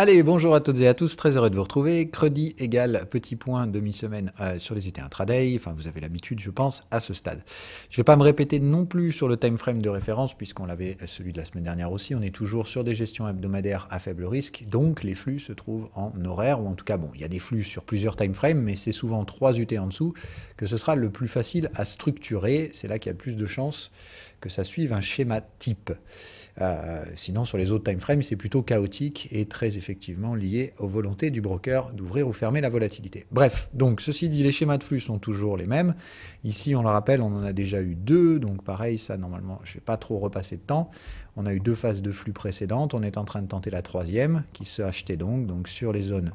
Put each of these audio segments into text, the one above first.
Allez, bonjour à toutes et à tous, très heureux de vous retrouver. Credi égale petit point demi-semaine euh, sur les UT intraday, enfin vous avez l'habitude je pense à ce stade. Je ne vais pas me répéter non plus sur le time frame de référence puisqu'on l'avait euh, celui de la semaine dernière aussi, on est toujours sur des gestions hebdomadaires à faible risque, donc les flux se trouvent en horaire ou en tout cas bon, il y a des flux sur plusieurs time frames mais c'est souvent trois UT en dessous que ce sera le plus facile à structurer, c'est là qu'il y a le plus de chances que ça suive un schéma type. Euh, sinon, sur les autres timeframes, c'est plutôt chaotique et très effectivement lié aux volontés du broker d'ouvrir ou fermer la volatilité. Bref, donc ceci dit, les schémas de flux sont toujours les mêmes. Ici, on le rappelle, on en a déjà eu deux, donc pareil, ça normalement, je ne vais pas trop repasser de temps. On a eu deux phases de flux précédentes, on est en train de tenter la troisième, qui se achetait donc, donc sur les zones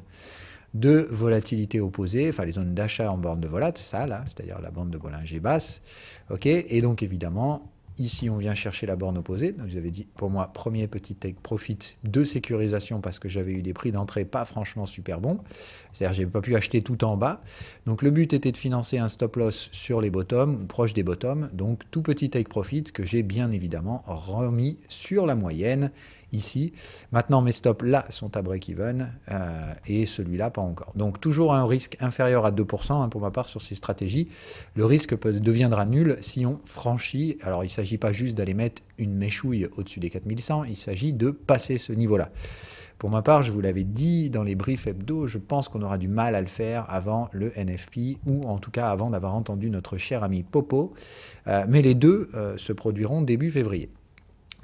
de volatilité opposées, enfin les zones d'achat en borne de volat, ça là, c'est-à-dire la bande de Bollinger basse, ok, et donc évidemment Ici, on vient chercher la borne opposée. Donc, vous avez dit, pour moi, premier petit take profit de sécurisation parce que j'avais eu des prix d'entrée pas franchement super bons. C'est-à-dire, j'ai pas pu acheter tout en bas. Donc, le but était de financer un stop loss sur les bottoms proche des bottoms. Donc, tout petit take profit que j'ai bien évidemment remis sur la moyenne ici. Maintenant, mes stops là sont à break-even euh, et celui-là pas encore. Donc toujours un risque inférieur à 2% hein, pour ma part sur ces stratégies. Le risque deviendra nul si on franchit. Alors il ne s'agit pas juste d'aller mettre une méchouille au-dessus des 4100, il s'agit de passer ce niveau-là. Pour ma part, je vous l'avais dit dans les briefs hebdo, je pense qu'on aura du mal à le faire avant le NFP ou en tout cas avant d'avoir entendu notre cher ami Popo. Euh, mais les deux euh, se produiront début février.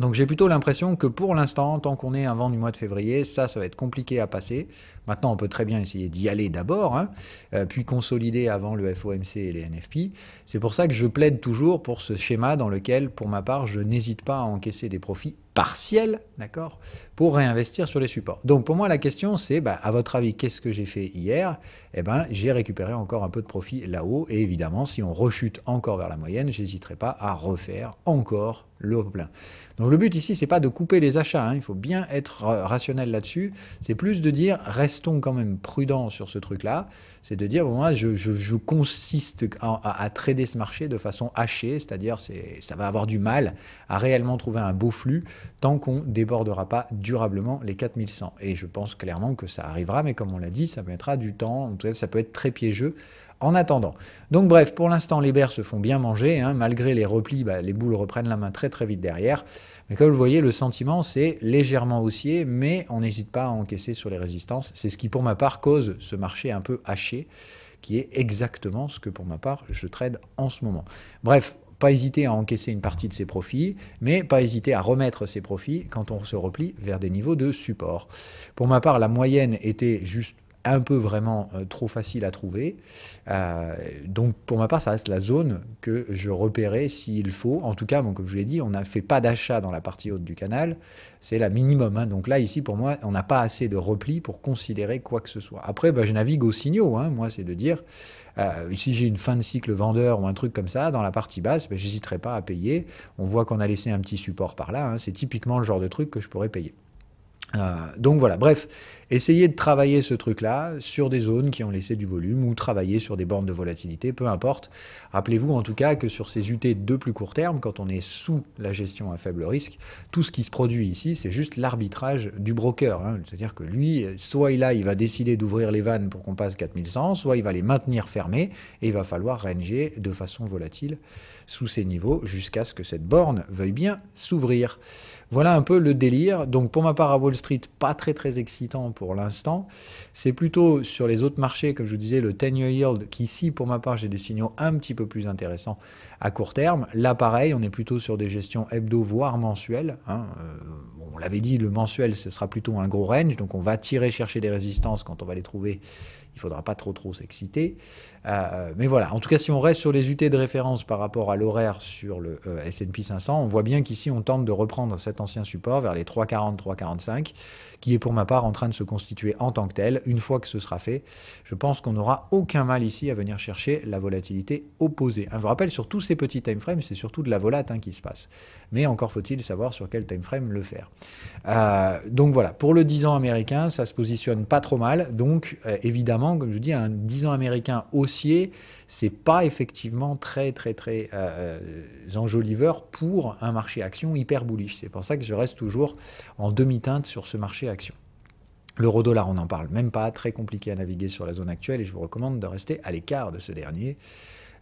Donc j'ai plutôt l'impression que pour l'instant, tant qu'on est avant du mois de février, ça, ça va être compliqué à passer. Maintenant, on peut très bien essayer d'y aller d'abord, hein, euh, puis consolider avant le FOMC et les NFP. C'est pour ça que je plaide toujours pour ce schéma dans lequel, pour ma part, je n'hésite pas à encaisser des profits partiels, d'accord, pour réinvestir sur les supports. Donc pour moi, la question, c'est, bah, à votre avis, qu'est-ce que j'ai fait hier Eh bien, j'ai récupéré encore un peu de profit là-haut, et évidemment, si on rechute encore vers la moyenne, n'hésiterai pas à refaire encore le Donc le but ici, c'est pas de couper les achats, hein. il faut bien être rationnel là-dessus, c'est plus de dire, restons quand même prudents sur ce truc-là, c'est de dire, bon, moi, je, consiste à, à, trader ce marché de façon hachée, c'est-à-dire ça va avoir du mal à réellement trouver un beau flux tant qu'on débordera pas durablement les 4100. Et je pense clairement que ça arrivera, mais comme on l'a dit, ça mettra du temps, en tout cas, ça peut être très piégeux en attendant. Donc bref, pour l'instant, les bears se font bien manger. Hein. malgré les replis, bah, les boules reprennent la main très très vite derrière. Mais comme vous voyez, le sentiment, c'est légèrement haussier, mais on n'hésite pas à encaisser sur les résistances. C'est ce qui, pour ma part, cause ce marché un peu haché, qui est exactement ce que, pour ma part, je trade en ce moment. Bref, pas hésiter à encaisser une partie de ses profits, mais pas hésiter à remettre ses profits quand on se replie vers des niveaux de support. Pour ma part, la moyenne était juste un peu vraiment euh, trop facile à trouver. Euh, donc pour ma part, ça reste la zone que je repérais s'il faut. En tout cas, comme je l'ai dit, on n'a fait pas d'achat dans la partie haute du canal. C'est la minimum. Hein. Donc là, ici, pour moi, on n'a pas assez de repli pour considérer quoi que ce soit. Après, bah, je navigue aux signaux. Hein. Moi, c'est de dire, euh, si j'ai une fin de cycle vendeur ou un truc comme ça, dans la partie basse, bah, je n'hésiterai pas à payer. On voit qu'on a laissé un petit support par là. Hein. C'est typiquement le genre de truc que je pourrais payer. Euh, donc voilà, bref, essayez de travailler ce truc-là sur des zones qui ont laissé du volume ou travailler sur des bornes de volatilité, peu importe. Rappelez-vous en tout cas que sur ces UT de plus court terme, quand on est sous la gestion à faible risque, tout ce qui se produit ici, c'est juste l'arbitrage du broker. Hein. C'est-à-dire que lui, soit il là, il va décider d'ouvrir les vannes pour qu'on passe 4100, soit il va les maintenir fermées et il va falloir ranger de façon volatile sous ces niveaux jusqu'à ce que cette borne veuille bien s'ouvrir. Voilà un peu le délire. Donc pour ma part à Wall Street, pas très très excitant pour l'instant. C'est plutôt sur les autres marchés, comme je vous disais, le 10-year yield, qui ici pour ma part j'ai des signaux un petit peu plus intéressants à court terme. Là pareil, on est plutôt sur des gestions hebdo, voire mensuelles. Hein. Euh, on l'avait dit, le mensuel ce sera plutôt un gros range, donc on va tirer chercher des résistances quand on va les trouver il faudra pas trop trop s'exciter. Euh, mais voilà, en tout cas, si on reste sur les UT de référence par rapport à l'horaire sur le euh, S&P 500, on voit bien qu'ici, on tente de reprendre cet ancien support vers les 3,40, 3,45, qui est pour ma part en train de se constituer en tant que tel. Une fois que ce sera fait, je pense qu'on n'aura aucun mal ici à venir chercher la volatilité opposée. je vous rappelle, sur tous ces petits timeframes, c'est surtout de la volatilité hein, qui se passe. Mais encore faut-il savoir sur quel timeframe le faire. Euh, donc voilà, pour le 10 ans américain, ça se positionne pas trop mal. Donc évidemment, comme je dis, un 10 ans américain haussier, c'est pas effectivement très très très euh, euh, enjoliveur pour un marché action hyper bullish. C'est pour ça que je reste toujours en demi-teinte sur ce marché action. L'euro dollar, on n'en parle même pas, très compliqué à naviguer sur la zone actuelle et je vous recommande de rester à l'écart de ce dernier.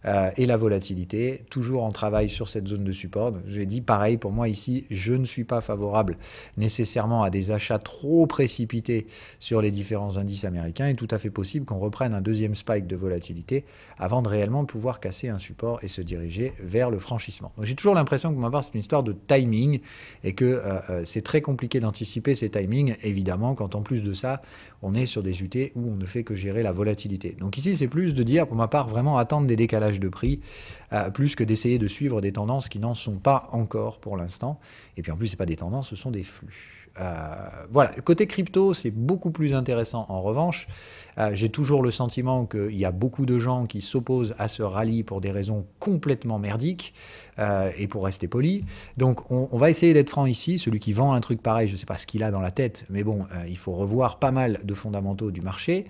Euh, et la volatilité, toujours en travail sur cette zone de support. J'ai dit pareil pour moi ici, je ne suis pas favorable nécessairement à des achats trop précipités sur les différents indices américains. Il est tout à fait possible qu'on reprenne un deuxième spike de volatilité avant de réellement pouvoir casser un support et se diriger vers le franchissement. J'ai toujours l'impression que pour ma part, c'est une histoire de timing et que euh, euh, c'est très compliqué d'anticiper ces timings, évidemment, quand en plus de ça, on est sur des UT où on ne fait que gérer la volatilité. Donc ici, c'est plus de dire, pour ma part, vraiment attendre des décalages de prix, euh, plus que d'essayer de suivre des tendances qui n'en sont pas encore pour l'instant. Et puis en plus, ce pas des tendances, ce sont des flux. Euh, voilà, côté crypto, c'est beaucoup plus intéressant en revanche. Euh, j'ai toujours le sentiment qu'il y a beaucoup de gens qui s'opposent à ce rallye pour des raisons complètement merdiques euh, et pour rester poli. Donc on, va essayer d'être franc ici. Celui qui vend un truc pareil, je ne sais pas ce qu'il a dans la tête, mais bon, il faut revoir pas mal de fondamentaux du marché.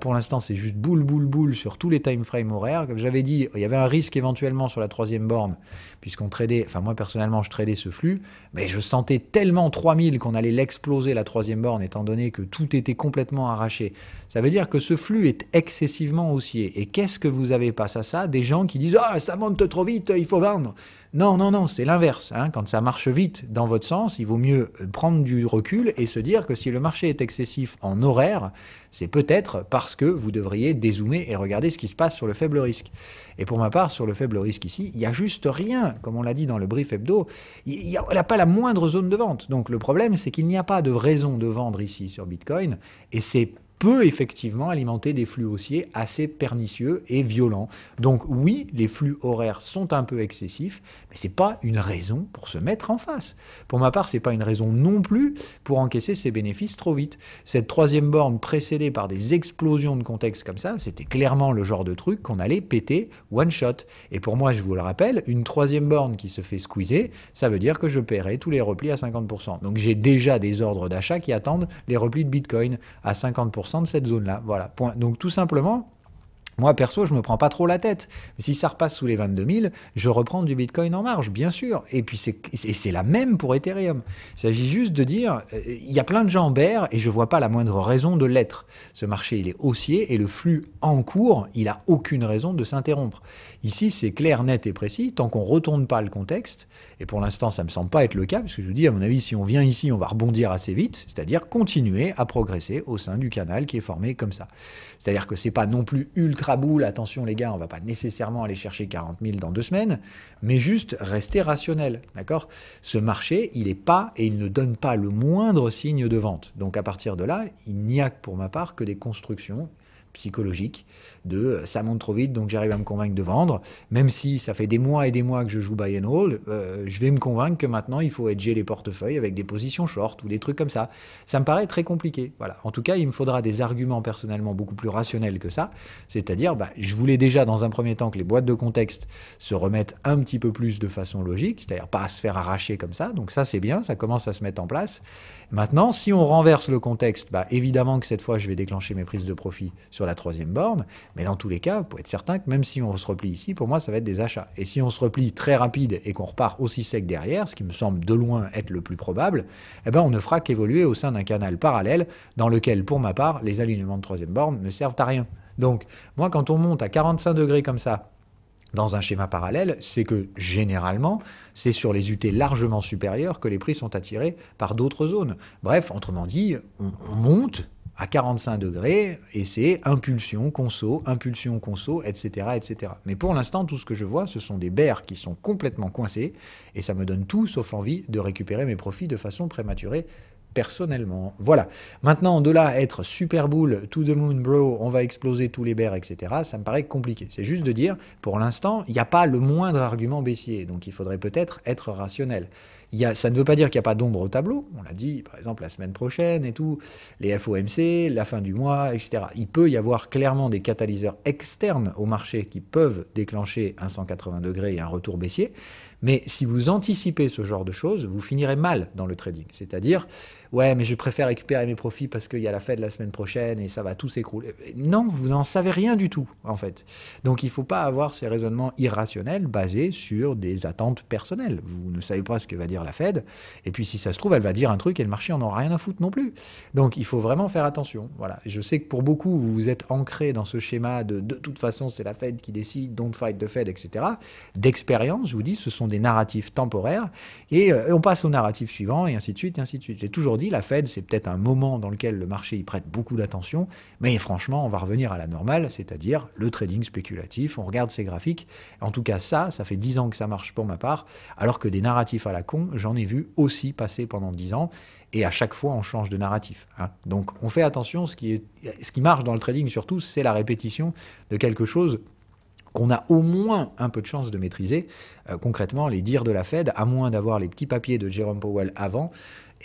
pour l'instant, c'est juste boule, boule, boule sur tous les time frames horaires. Comme j'avais dit, il y avait un risque éventuellement sur la troisième borne, puisqu'on tradait, enfin moi personnellement, je tradais ce flux, mais je sentais tellement 3000 qu'on allait l'exploser la troisième borne étant donné que tout était complètement arraché. Ça veut dire que ce flux est excessivement haussier. Et qu'est-ce que vous avez face à ça Des gens qui disent Ah, ça monte trop vite, il faut vendre. Non, non, non, c'est l'inverse. Hein. Quand ça marche vite dans votre sens, il vaut mieux prendre du recul et se dire que si le marché est excessif en horaire, c'est peut-être parce que vous devriez dézoomer et regarder ce qui se passe sur le faible risque. Et pour ma part, sur le faible risque ici, il n'y a juste rien, comme on l'a dit dans le brief hebdo, il n'y a, pas la moindre zone de vente. Donc le problème, c'est qu'il n'y a pas de raison de vendre ici sur Bitcoin, et c'est peut effectivement alimenter des flux haussiers assez pernicieux et violents. Donc oui, les flux horaires sont un peu excessifs, mais ce n'est pas une raison pour se mettre en face. Pour ma part, ce n'est pas une raison non plus pour encaisser ses bénéfices trop vite. Cette troisième borne précédée par des explosions de contexte comme ça, c'était clairement le genre de truc qu'on allait péter one shot. Et pour moi, je vous le rappelle, une troisième borne qui se fait squeezer, ça veut dire que je paierai tous les replis à 50%. Donc j'ai déjà des ordres d'achat qui attendent les replis de Bitcoin à 50% de cette zone-là. Voilà, point. Donc tout simplement, moi, perso, je ne me prends pas trop la tête. si ça repasse sous les 22 000, je reprends du Bitcoin en marge, bien sûr. Et puis, c'est la même pour Ethereum. Il s'agit juste de dire, euh, il y a plein de gens en berre et je ne vois pas la moindre raison de l'être. Ce marché, il est haussier et le flux en cours, il n'a aucune raison de s'interrompre. Ici, c'est clair, net et précis. Tant qu'on ne retourne pas le contexte, et pour l'instant, ça ne me semble pas être le cas, parce que je vous dis, à mon avis, si on vient ici, on va rebondir assez vite, c'est-à-dire continuer à progresser au sein du canal qui est formé comme ça. C'est-à-dire que ce n'est pas non plus ultra boule, attention les gars, on va pas nécessairement aller chercher 40 000 dans deux semaines, mais juste rester rationnel, d'accord Ce marché, il n'est pas et il ne donne pas le moindre signe de vente. Donc à partir de là, il n'y a pour ma part que des constructions psychologique de euh, ça monte trop vite, donc j'arrive à me convaincre de vendre. Même si ça fait des mois et des mois que je joue buy and hold, euh, je vais me convaincre que maintenant il faut hedger les portefeuilles avec des positions short ou des trucs comme ça. Ça me paraît très compliqué. Voilà. En tout cas, il me faudra des arguments personnellement beaucoup plus rationnels que ça. C'est-à-dire, bah, je voulais déjà dans un premier temps que les boîtes de contexte se remettent un petit peu plus de façon logique, c'est-à-dire pas à se faire arracher comme ça. Donc ça, c'est bien, ça commence à se mettre en place. Maintenant, si on renverse le contexte, bah, évidemment que cette fois, je vais déclencher mes prises de profit sur la troisième borne. Mais dans tous les cas, pour être certain que même si on se replie ici, pour moi, ça va être des achats. Et si on se replie très rapide et qu'on repart aussi sec derrière, ce qui me semble de loin être le plus probable, eh ben on ne fera qu'évoluer au sein d'un canal parallèle dans lequel, pour ma part, les alignements de troisième borne ne servent à rien. Donc, moi, quand on monte à 45 degrés comme ça, dans un schéma parallèle, c'est que généralement, c'est sur les UT largement supérieurs que les prix sont attirés par d'autres zones. Bref, autrement dit, on monte à 45 degrés, et c'est impulsion, conso, impulsion, conso, etc., etc. Mais pour l'instant, tout ce que je vois, ce sont des bears qui sont complètement coincés, et ça me donne tout sauf envie de récupérer mes profits de façon prématurée personnellement. Voilà. Maintenant, de là à être super boule, to the moon, bro, on va exploser tous les bears, etc., ça me paraît compliqué. C'est juste de dire, pour l'instant, il n'y a pas le moindre argument baissier, donc il faudrait peut-être être rationnel ça ne veut pas dire qu'il n'y a pas d'ombre au tableau. On l'a dit, par exemple, la semaine prochaine et tout, les FOMC, la fin du mois, etc. Il peut y avoir clairement des catalyseurs externes au marché qui peuvent déclencher un 180 degrés et un retour baissier. Mais si vous anticipez ce genre de choses, vous finirez mal dans le trading. C'est-à-dire, ouais, mais je préfère récupérer mes profits parce qu'il y a la Fed la semaine prochaine et ça va tout s'écrouler. Non, vous n'en savez rien du tout, en fait. Donc il ne faut pas avoir ces raisonnements irrationnels basés sur des attentes personnelles. Vous ne savez pas ce que va dire la Fed, et puis si ça se trouve, elle va dire un truc et le marché en aura rien à foutre non plus. Donc il faut vraiment faire attention. Voilà. Je sais que pour beaucoup, vous vous êtes ancré dans ce schéma de de toute façon, c'est la Fed qui décide, don't fight the Fed, etc. D'expérience, je vous dis, ce sont des narratifs temporaires, et euh, on passe au narratif suivant, et ainsi de suite, et ainsi de suite. J'ai toujours dit, la Fed, c'est peut-être un moment dans lequel le marché y prête beaucoup d'attention, mais franchement, on va revenir à la normale, c'est-à-dire le trading spéculatif, on regarde ces graphiques. En tout cas, ça, ça fait dix ans que ça marche pour ma part, alors que des narratifs à la con, j'en ai vu aussi passer pendant dix ans, et à chaque fois, on change de narratif. Hein. Donc, on fait attention, ce qui, est, ce qui marche dans le trading surtout, c'est la répétition de quelque chose qu'on a au moins un peu de chance de maîtriser. Euh, concrètement, les dires de la Fed, à moins d'avoir les petits papiers de Jerome Powell avant,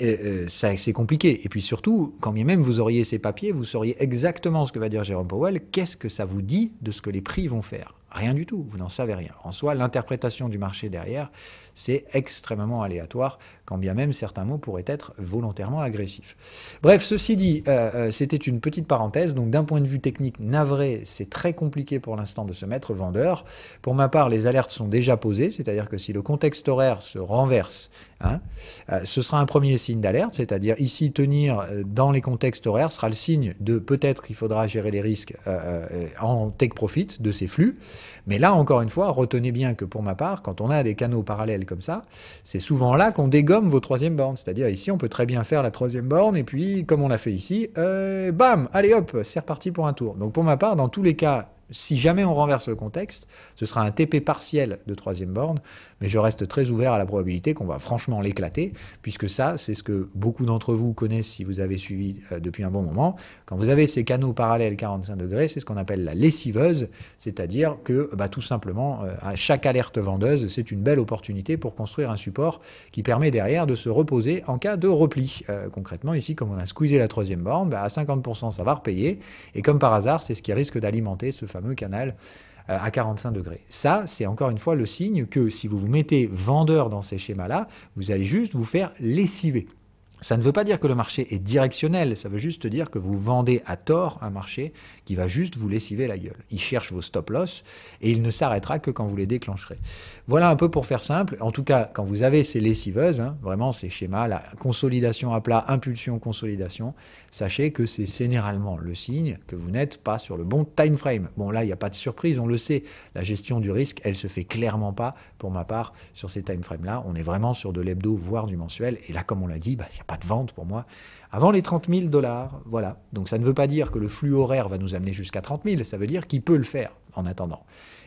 euh, c'est compliqué. Et puis surtout, quand bien même vous auriez ces papiers, vous sauriez exactement ce que va dire Jérôme Powell, qu'est-ce que ça vous dit de ce que les prix vont faire Rien du tout, vous n'en savez rien. En soi, l'interprétation du marché derrière, c'est extrêmement aléatoire, quand bien même certains mots pourraient être volontairement agressifs. Bref, ceci dit, euh, euh, c'était une petite parenthèse, donc d'un point de vue technique navré, c'est très compliqué pour l'instant de se mettre vendeur. Pour ma part, les alertes sont déjà posées, c'est-à-dire que si le contexte horaire se renverse, hein, euh, ce sera un premier signe d'alerte, c'est-à-dire ici tenir euh, dans les contextes horaires sera le signe de peut-être qu'il faudra gérer les risques euh, euh, en take profit de ces flux. Mais là, encore une fois, retenez bien que pour ma part, quand on a des canaux parallèles comme ça, c'est souvent là qu'on dégomme vos troisième bornes. C'est-à-dire ici, on peut très bien faire la troisième borne et puis, comme on l'a fait ici, bam, allez hop, c'est reparti pour un tour. Donc pour ma part, dans tous les cas si jamais on renverse le contexte, ce sera un TP partiel de troisième borne, mais je reste très ouvert à la probabilité qu'on va franchement l'éclater, puisque ça, c'est ce que beaucoup d'entre vous connaissent si vous avez suivi euh, depuis un bon moment. Quand vous avez ces canaux parallèles 45 degrés, c'est ce qu'on appelle la lessiveuse, c'est-à-dire que bah, tout simplement, euh, à chaque alerte vendeuse, c'est une belle opportunité pour construire un support qui permet derrière de se reposer en cas de repli. Euh, concrètement, ici, comme on a squeezé la troisième borne, bah, à 50%, ça va repayer, et comme par hasard, c'est ce qui risque d'alimenter ce fameux canal euh, à 45 degrés. Ça, c'est encore une fois le signe que si vous vous mettez vendeur dans ces schémas-là, vous allez juste vous faire lessiver. Ça ne veut pas dire que le marché est directionnel, ça veut juste dire que vous vendez à tort un marché qui va juste vous lessiver la gueule. Il cherche vos stop-loss et il ne s'arrêtera que quand vous les déclencherez. Voilà un peu pour faire simple. En tout cas, quand vous avez ces lessiveuses, hein, vraiment ces schémas, la consolidation à plat, impulsion, consolidation, sachez que c'est généralement le signe que vous n'êtes pas sur le bon time frame. Bon, là, il n'y a pas de surprise, on le sait. La gestion du risque, elle se fait clairement pas, pour ma part, sur ces time frames-là. On est vraiment sur de l'hebdo, voire du mensuel. Et là, comme on l'a dit, bah, il n'y a pas de vente pour moi, avant les 30 000 dollars. Voilà. Donc ça ne veut pas dire que le flux horaire va nous amener jusqu'à 30 000, ça veut dire qu'il peut le faire en attendant.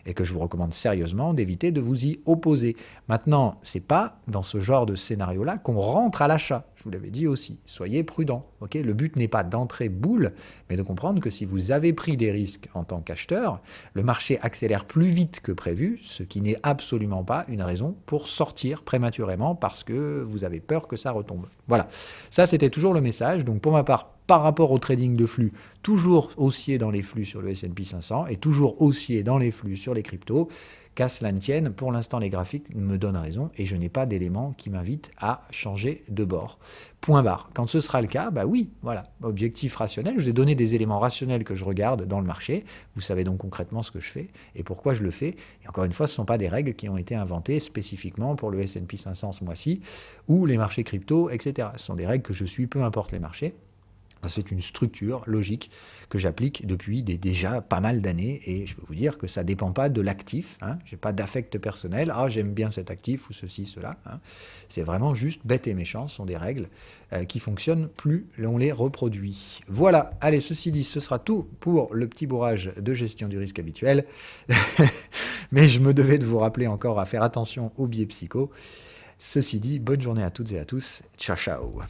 Et que je vous recommande sérieusement d'éviter de vous y opposer. Maintenant, c'est pas dans ce genre de scénario-là qu'on rentre à l'achat. Je vous l'avais dit aussi. Soyez prudent. ok le but n'est pas d'entrer boule, mais de comprendre que si vous avez pris des risques en tant qu'acheteur, le marché accélère plus vite que prévu, ce qui n'est absolument pas une raison pour sortir prématurément parce que vous avez peur que ça retombe. Voilà. Ça, c'était toujours le message. Donc, pour ma part, par rapport au trading de flux, toujours haussier dans les flux sur le S&P 500 et toujours haussier dans les flux sur les cryptos. Qu'à cela ne tienne, pour l'instant les graphiques me donnent raison et je n'ai pas d'éléments qui m'invitent à changer de bord. Point barre. Quand ce sera le cas, bah oui, voilà, objectif rationnel. Je vous ai donné des éléments rationnels que je regarde dans le marché. Vous savez donc concrètement ce que je fais et pourquoi je le fais. Et encore une fois, ce ne sont pas des règles qui ont été inventées spécifiquement pour le S&P 500 ce mois-ci ou les marchés crypto, etc. Ce sont des règles que je suis, peu importe les marchés. C'est une structure logique que j'applique depuis déjà pas mal d'années et je peux vous dire que ça ne dépend pas de l'actif. Hein. Je n'ai pas d'affect personnel, ah j'aime bien cet actif ou ceci, cela. Hein. C'est vraiment juste bête et méchant, ce sont des règles euh, qui fonctionnent plus on les reproduit. Voilà, allez, ceci dit, ce sera tout pour le petit bourrage de gestion du risque habituel. Mais je me devais de vous rappeler encore à faire attention aux biais psycho. Ceci dit, bonne journée à toutes et à tous. Ciao, ciao.